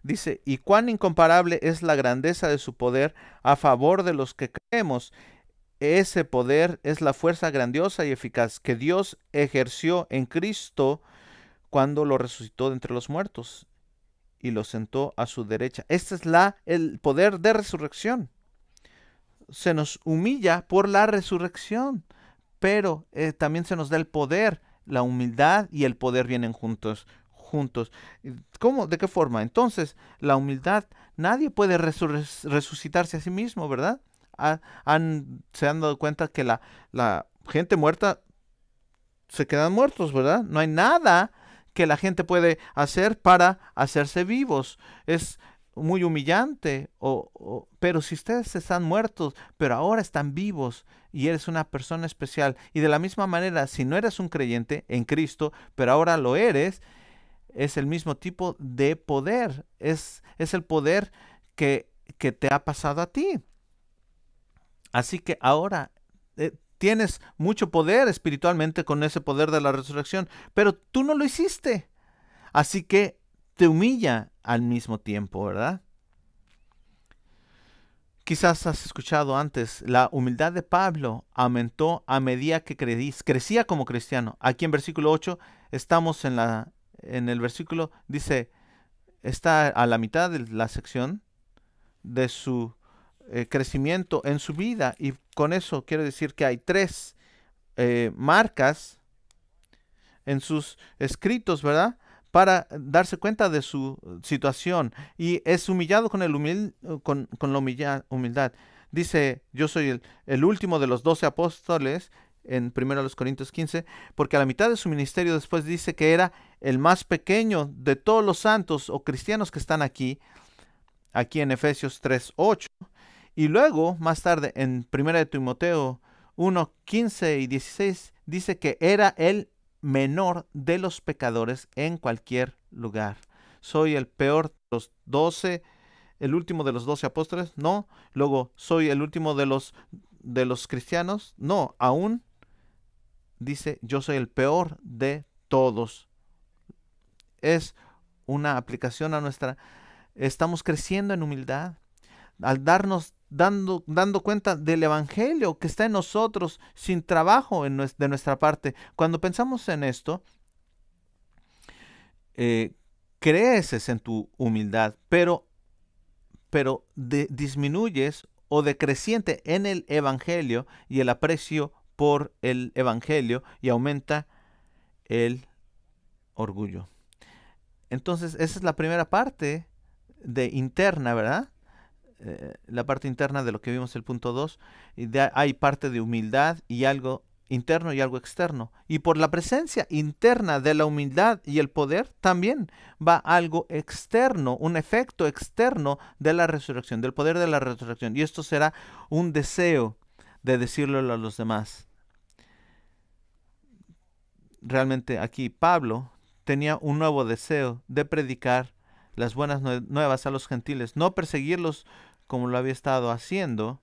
Dice, y cuán incomparable es la grandeza de su poder a favor de los que creemos. Ese poder es la fuerza grandiosa y eficaz que Dios ejerció en Cristo cuando lo resucitó de entre los muertos y lo sentó a su derecha. Este es la, el poder de resurrección. Se nos humilla por la resurrección, pero eh, también se nos da el poder. La humildad y el poder vienen juntos juntos. ¿Cómo? ¿De qué forma? Entonces, la humildad, nadie puede resucitarse a sí mismo, ¿verdad? se han dado cuenta que la, gente muerta se quedan muertos, ¿verdad? No hay nada que la gente puede hacer para hacerse vivos. Es muy humillante, pero si ustedes están muertos, pero ahora están vivos y eres una persona especial, y de la misma manera, si no eres un creyente en Cristo, pero ahora lo eres, es el mismo tipo de poder, es, es el poder que, te ha pasado a ti. Así que ahora eh, tienes mucho poder espiritualmente con ese poder de la resurrección, pero tú no lo hiciste. Así que te humilla al mismo tiempo, ¿verdad? Quizás has escuchado antes, la humildad de Pablo aumentó a medida que crecía como cristiano. Aquí en versículo 8 estamos en la en el versículo dice, está a la mitad de la sección de su eh, crecimiento en su vida. Y con eso quiero decir que hay tres eh, marcas en sus escritos, ¿verdad? Para darse cuenta de su situación. Y es humillado con, el humil con, la humildad. Dice, yo soy el último de los doce apóstoles en 1 Corintios 15, porque a la mitad de su ministerio después dice que era el más pequeño de todos los santos o cristianos que están aquí, aquí en Efesios 3.8. Y luego, más tarde, en 1 Timoteo 1, 15 y 16, dice que era el menor de los pecadores en cualquier lugar. Soy el peor de los doce, el último de los doce apóstoles, no. Luego, soy el último de los de los cristianos, no. Aún dice, yo soy el peor de todos. Es una aplicación a nuestra... Estamos creciendo en humildad. Al darnos, dando, dando cuenta del Evangelio que está en nosotros sin trabajo en, de nuestra parte. Cuando pensamos en esto, eh, creces en tu humildad, pero, pero disminuyes o decreciente en el Evangelio y el aprecio por el Evangelio y aumenta el orgullo. Entonces, esa es la primera parte de interna, ¿verdad? Eh, la parte interna de lo que vimos el punto 2. Hay parte de humildad y algo interno y algo externo. Y por la presencia interna de la humildad y el poder también va algo externo, un efecto externo de la resurrección, del poder de la resurrección. Y esto será un deseo de decirlo a los demás realmente aquí Pablo tenía un nuevo deseo de predicar las buenas nuevas a los gentiles, no perseguirlos como lo había estado haciendo.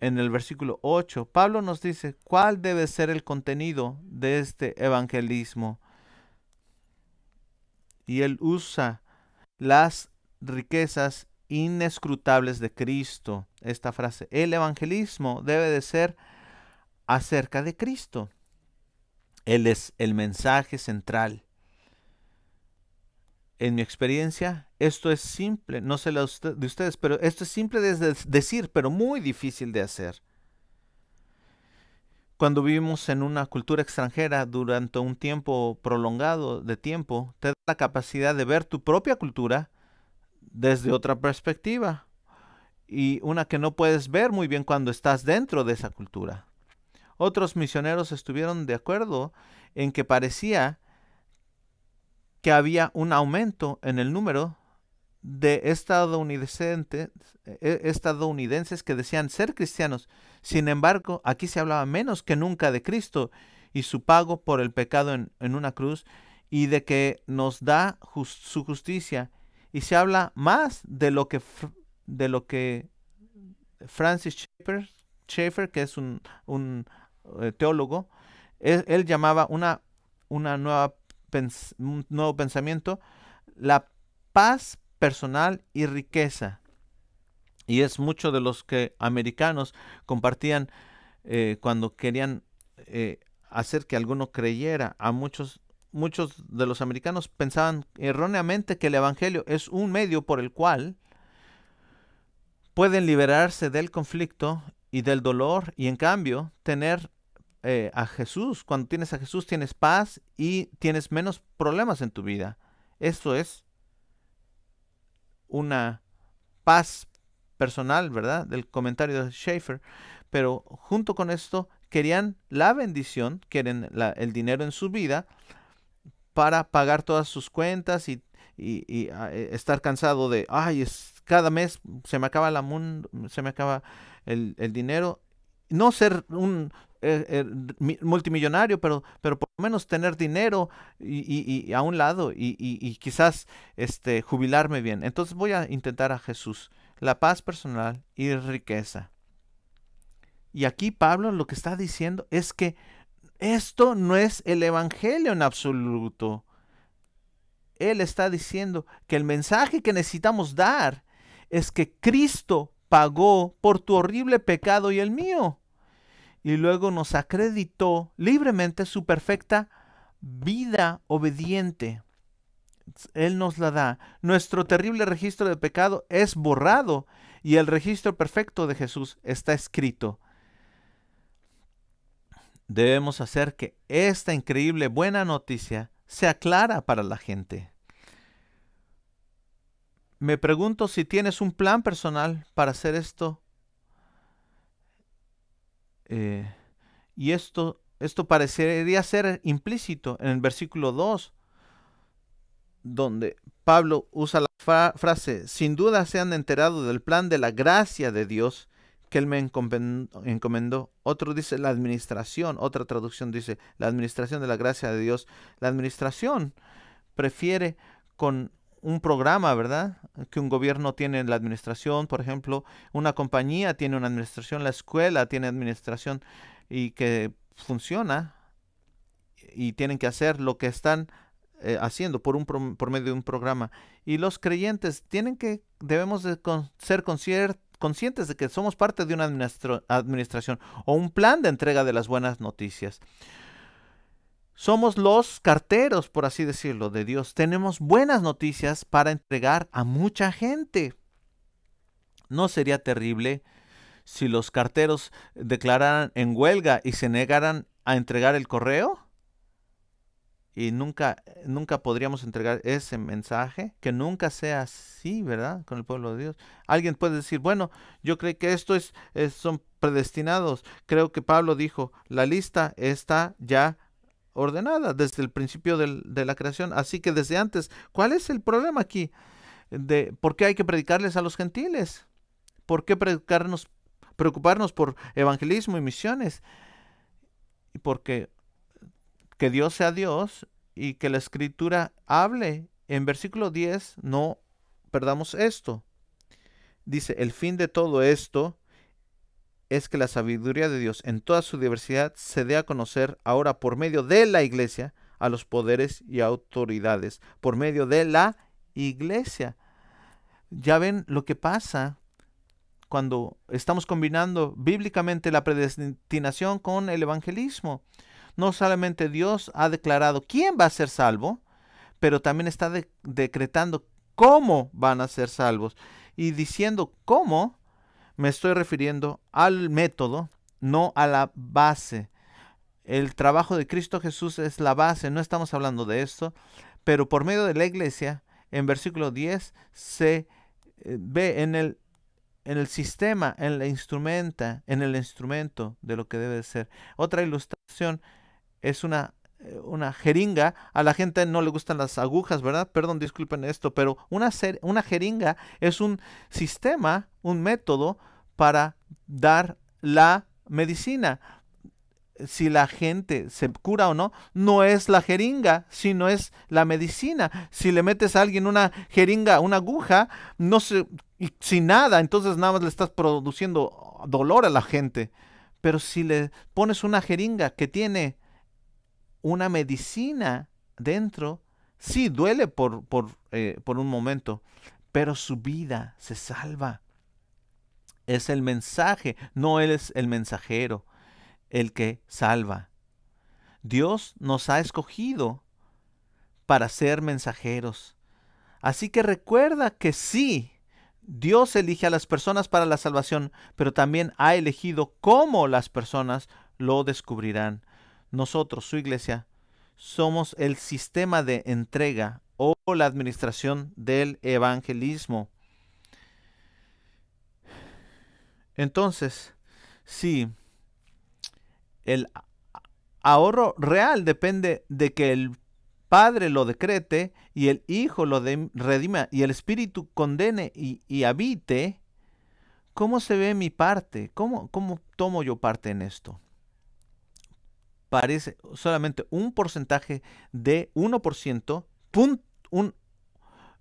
En el versículo 8, Pablo nos dice cuál debe ser el contenido de este evangelismo. Y él usa las riquezas inescrutables de Cristo. Esta frase, el evangelismo debe de ser acerca de Cristo. Él es el mensaje central. En mi experiencia, esto es simple, no sé la de ustedes, pero esto es simple de decir, pero muy difícil de hacer. Cuando vivimos en una cultura extranjera durante un tiempo prolongado de tiempo, te da la capacidad de ver tu propia cultura desde otra perspectiva y una que no puedes ver muy bien cuando estás dentro de esa cultura. Otros misioneros estuvieron de acuerdo en que parecía que había un aumento en el número de estadounidenses, eh, estadounidenses que decían ser cristianos. Sin embargo, aquí se hablaba menos que nunca de Cristo y su pago por el pecado en, una cruz y de que nos da su justicia. Y se habla más de lo que, de lo que Francis Schaeffer, que es un eh, teólogo, él, llamaba una, una nueva un nuevo pensamiento la paz personal y riqueza. Y es mucho de los que americanos compartían eh, cuando querían eh, hacer que alguno creyera. A muchos, muchos de los americanos pensaban erróneamente que el Evangelio es un medio por el cual pueden liberarse del conflicto y del dolor y en cambio tener eh, a Jesús, cuando tienes a Jesús tienes paz y tienes menos problemas en tu vida. Esto es una paz personal, ¿verdad? Del comentario de Schaefer. Pero junto con esto, querían la bendición, quieren el dinero en su vida para pagar todas sus cuentas y, ah, e, estar cansado de, ay, es, cada mes se me acaba, la mundo, se me acaba el, el dinero no ser un eh, eh, multimillonario, pero, pero por lo menos tener dinero y, a un lado y, quizás este, jubilarme bien. Entonces voy a intentar a Jesús, la paz personal y riqueza. Y aquí Pablo lo que está diciendo es que esto no es el Evangelio en absoluto. Él está diciendo que el mensaje que necesitamos dar es que Cristo pagó por tu horrible pecado y el mío. Y luego nos acreditó libremente su perfecta vida obediente. Él nos la da. Nuestro terrible registro de pecado es borrado y el registro perfecto de Jesús está escrito. Debemos hacer que esta increíble buena noticia sea clara para la gente. Me pregunto si tienes un plan personal para hacer esto. Eh, y esto, esto parecería ser implícito en el versículo 2, donde Pablo usa la frase, sin duda se han enterado del plan de la gracia de Dios que él me encomendó. Otro dice la administración, otra traducción dice la administración de la gracia de Dios. La administración prefiere con un programa, ¿verdad? Que un gobierno tiene la administración, por ejemplo, una compañía tiene una administración, la escuela tiene administración y que funciona y tienen que hacer lo que están eh, haciendo por, un por medio de un programa. Y los creyentes tienen que, debemos ser conscientes de que somos parte de una administración o un plan de entrega de las buenas noticias. Somos los carteros, por así decirlo, de Dios. Tenemos buenas noticias para entregar a mucha gente. ¿No sería terrible si los carteros declararan en huelga y se negaran a entregar el correo? Y nunca, nunca podríamos entregar ese mensaje. Que nunca sea así, ¿verdad? Con el pueblo de Dios. Alguien puede decir, bueno, yo creo que esto son predestinados. Creo que Pablo dijo, la lista está ya ordenada desde el principio de la creación. Así que desde antes, ¿cuál es el problema aquí? De, ¿Por qué hay que predicarles a los gentiles? ¿Por qué preocuparnos por evangelismo y misiones? Porque que Dios sea Dios y que la escritura hable. En versículo 10 no perdamos esto. Dice, el fin de todo esto es que la sabiduría de Dios en toda su diversidad se dé a conocer ahora por medio de la iglesia a los poderes y autoridades, por medio de la iglesia. Ya ven lo que pasa cuando estamos combinando bíblicamente la predestinación con el evangelismo. No solamente Dios ha declarado quién va a ser salvo, pero también está decretando cómo van a ser salvos y diciendo cómo me estoy refiriendo al método, no a la base. El trabajo de Cristo Jesús es la base, no estamos hablando de esto, pero por medio de la iglesia, en versículo 10, se eh, ve en el, sistema, en la instrumenta, en el instrumento de lo que debe de ser. Otra ilustración es una una jeringa, a la gente no le gustan las agujas, ¿verdad? Perdón, disculpen esto, pero una, ser, una jeringa es un sistema, un método para dar la medicina. Si la gente se cura o no, no es la jeringa, sino es la medicina. Si le metes a alguien una jeringa, una aguja, no se, sin nada, entonces nada más le estás produciendo dolor a la gente. Pero si le pones una jeringa que tiene una medicina dentro. Sí, duele eh, por, un momento, pero su vida se salva. Es el mensaje, no Él es el mensajero, el que salva. Dios nos ha escogido para ser mensajeros. Así que recuerda que sí, Dios elige a las personas para la salvación, pero también ha elegido cómo las personas lo descubrirán nosotros, su iglesia, somos el sistema de entrega o la administración del evangelismo. Entonces, si el ahorro real depende de que el Padre lo decrete y el Hijo lo redima y el Espíritu condene y, habite, ¿cómo se ve mi parte? ¿Cómo, ¿Cómo tomo yo parte en esto? parece solamente un porcentaje de 1%, un,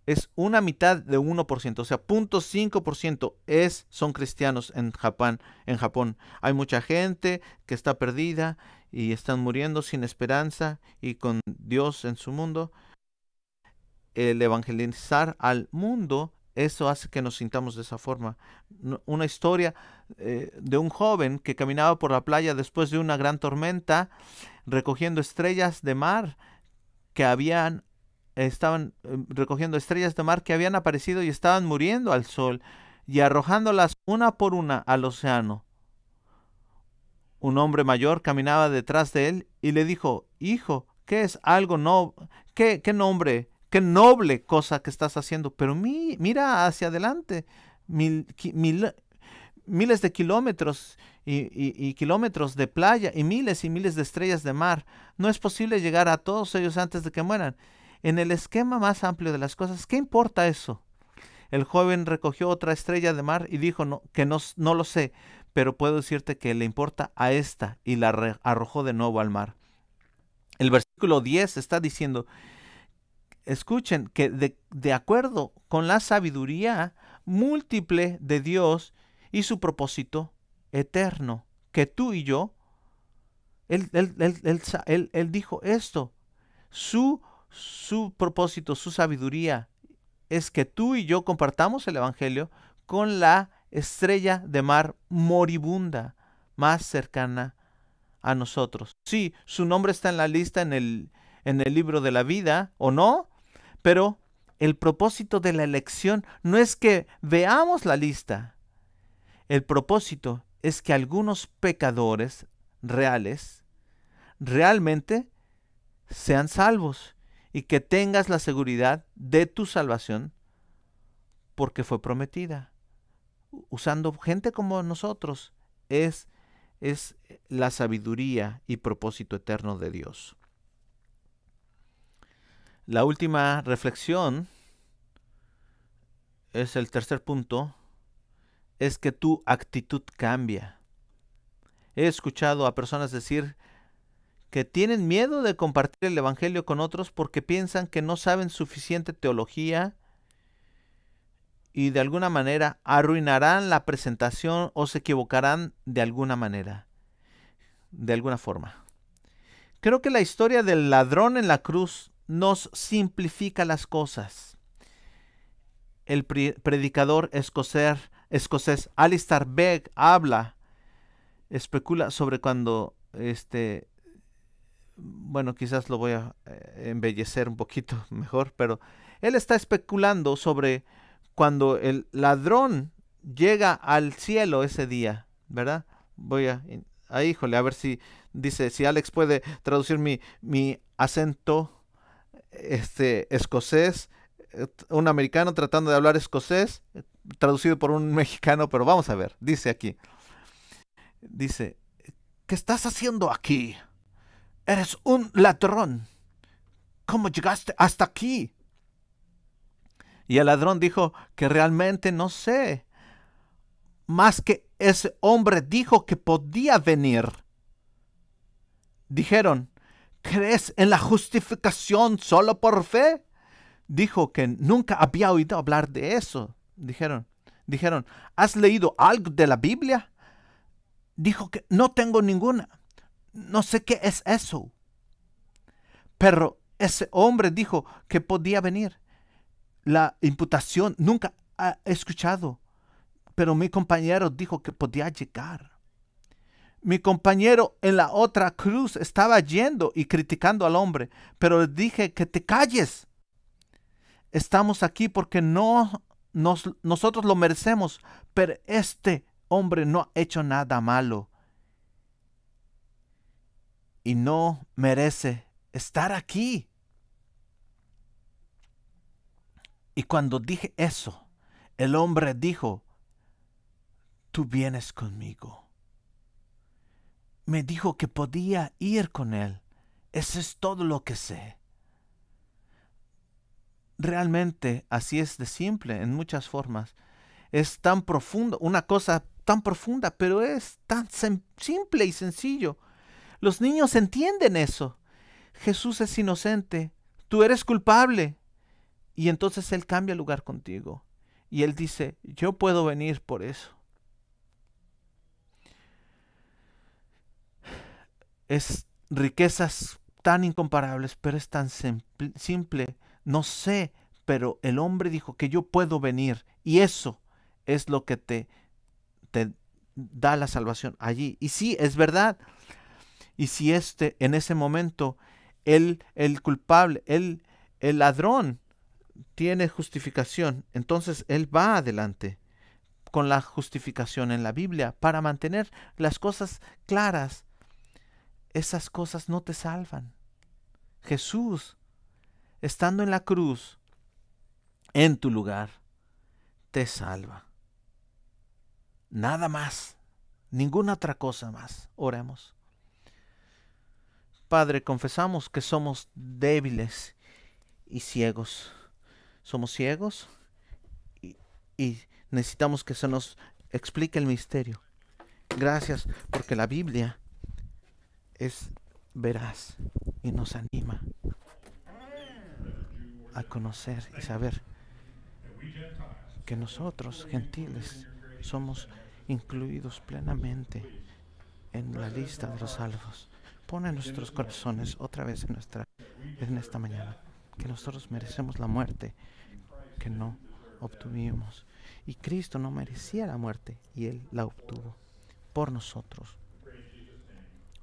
es una mitad de 1%, o sea, 0.5% es son cristianos en Japón, en Japón. Hay mucha gente que está perdida y están muriendo sin esperanza y con Dios en su mundo. El evangelizar al mundo eso hace que nos sintamos de esa forma. Una historia eh, de un joven que caminaba por la playa después de una gran tormenta, recogiendo estrellas de mar que habían estaban em, recogiendo estrellas de mar que habían aparecido y estaban muriendo al sol y arrojándolas una por una al océano. Un hombre mayor caminaba detrás de él y le dijo, Hijo, ¿qué es algo no qué, qué nombre qué noble cosa que estás haciendo, pero mira hacia adelante, miles de kilómetros y, kilómetros de playa y miles y miles de estrellas de mar. No es posible llegar a todos ellos antes de que mueran. En el esquema más amplio de las cosas, ¿qué importa eso? El joven recogió otra estrella de mar y dijo que no, no lo sé, pero puedo decirte que le importa a esta y la arrojó de nuevo al mar. El versículo 10 está diciendo, escuchen, que de, acuerdo con la sabiduría múltiple de Dios y su propósito eterno, que tú y yo, él, él dijo esto, su, su propósito, su sabiduría es que tú y yo compartamos el Evangelio con la estrella de mar moribunda más cercana a nosotros. Sí, su nombre está en la lista en el, en el libro de la vida, ¿o no? Pero el propósito de la elección no es que veamos la lista. El propósito es que algunos pecadores reales realmente sean salvos y que tengas la seguridad de tu salvación porque fue prometida. Usando gente como nosotros es, es la sabiduría y propósito eterno de Dios. La última reflexión es el tercer punto, es que tu actitud cambia. He escuchado a personas decir que tienen miedo de compartir el Evangelio con otros porque piensan que no saben suficiente teología y de alguna manera arruinarán la presentación o se equivocarán de alguna manera, de alguna forma. Creo que la historia del ladrón en la cruz nos simplifica las cosas. El predicador escocés Alistair Begg habla, especula sobre cuando este bueno, quizás lo voy a eh, embellecer un poquito [laughs] mejor, pero él está especulando sobre cuando el ladrón llega al cielo ese día, ¿verdad? Voy a, ah, híjole, a ver si dice, si Alex puede traducir mi, mi acento este, escocés, eh, un americano tratando de hablar escocés, eh, traducido por un [laughs] mexicano, pero vamos a ver, dice aquí. Dice, ¿qué estás haciendo aquí? Eres un ladrón. ¿Cómo llegaste hasta aquí? Y el ladrón dijo que realmente no sé. Más que ese hombre dijo que podía venir. Dijeron, ¿Crees en la justificación solo por fe? Dijo que nunca había oído hablar de eso. Dijeron, dijeron, ¿has leído algo de la Biblia? Dijo que no tengo ninguna. No sé qué es eso. Pero ese hombre dijo que podía venir. La imputación nunca ha escuchado. Pero mi compañero dijo que podía llegar. Mi compañero en la otra cruz estaba yendo y criticando al hombre, pero le dije que te calles. Estamos aquí porque no nosotros lo merecemos, pero este hombre no ha hecho nada malo y no merece estar aquí. Y cuando dije eso, el hombre dijo, tú vienes conmigo me dijo que podía ir con él. Eso es todo lo que sé. Realmente así es de simple en muchas formas. Es tan profundo, una cosa tan profunda, pero es tan simple y sencillo. Los niños entienden eso. Jesús es inocente, tú eres culpable. Y entonces Él cambia lugar contigo. Y Él dice, yo puedo venir por eso. es riquezas tan incomparables, pero es tan simple. No sé, pero el hombre dijo que yo puedo venir y eso es lo que te, te da la salvación allí. Y sí, es verdad. Y si este, en ese momento, el, el culpable, el, el ladrón tiene justificación, entonces él va adelante con la justificación en la Biblia para mantener las cosas claras esas cosas no te salvan. Jesús, estando en la cruz, en tu lugar, te salva. Nada más, ninguna otra cosa más. Oremos. Padre, confesamos que somos débiles y ciegos. Somos ciegos y, y necesitamos que se nos explique el misterio. Gracias porque la Biblia es veraz y nos anima a conocer y saber que nosotros, gentiles, somos incluidos plenamente en la lista de los salvos. Pone nuestros corazones otra vez en, nuestra, en esta mañana que nosotros merecemos la muerte que no obtuvimos. Y Cristo no merecía la muerte y Él la obtuvo por nosotros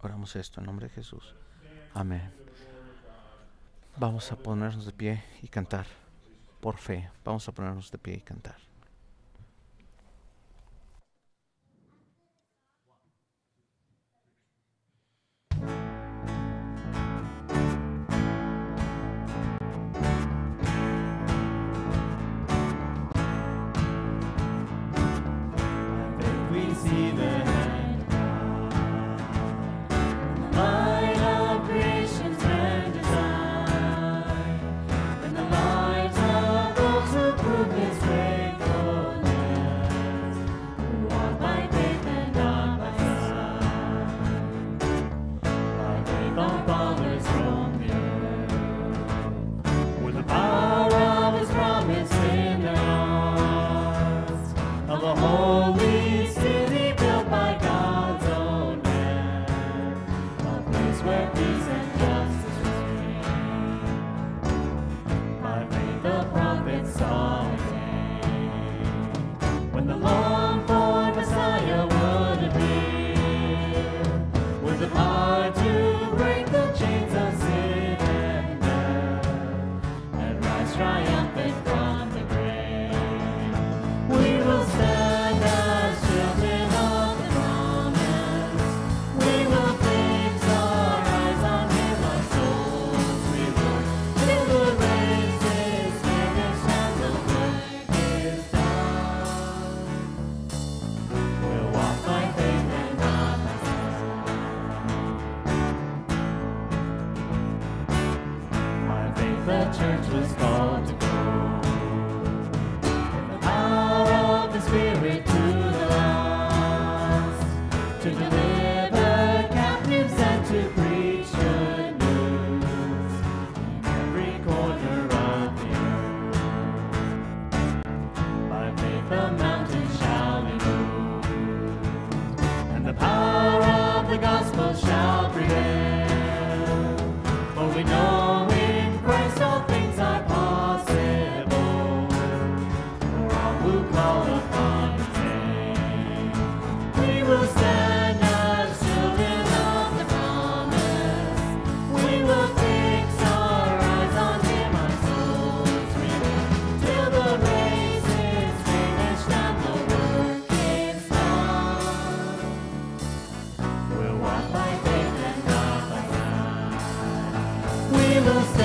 oramos esto en nombre de Jesús. Amén. Vamos a ponernos de pie y cantar por fe. Vamos a ponernos de pie y cantar. los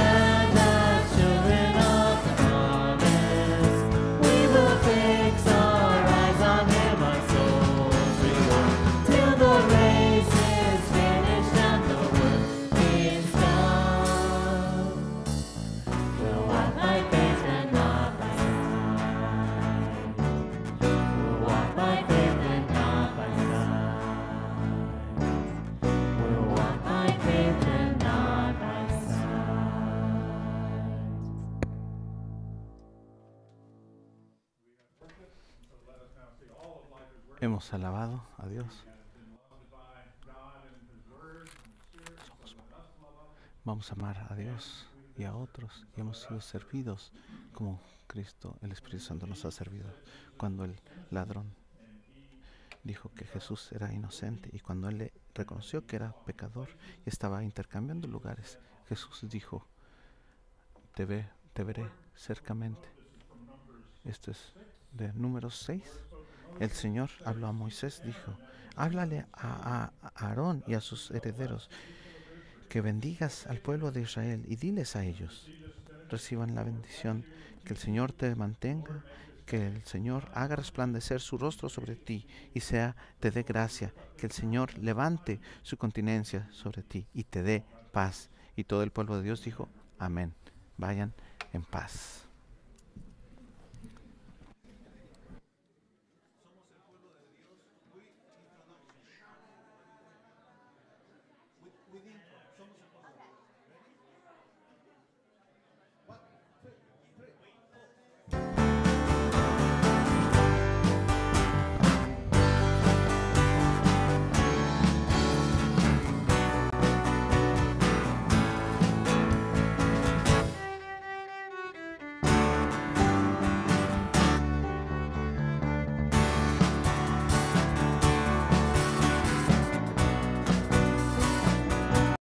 alabado a Dios. Vamos a amar a Dios y a otros y hemos sido servidos como Cristo, el Espíritu Santo nos ha servido. Cuando el ladrón dijo que Jesús era inocente y cuando él le reconoció que era pecador y estaba intercambiando lugares, Jesús dijo, te, ve, te veré cercamente. Esto es de número 6. El Señor habló a Moisés, dijo, háblale a, Aarón y a sus herederos, que bendigas al pueblo de Israel y diles a ellos, reciban la bendición, que el Señor te mantenga, que el Señor haga resplandecer su rostro sobre ti y sea, te dé gracia, que el Señor levante su continencia sobre ti y te dé paz. Y todo el pueblo de Dios dijo, amén. Vayan en paz.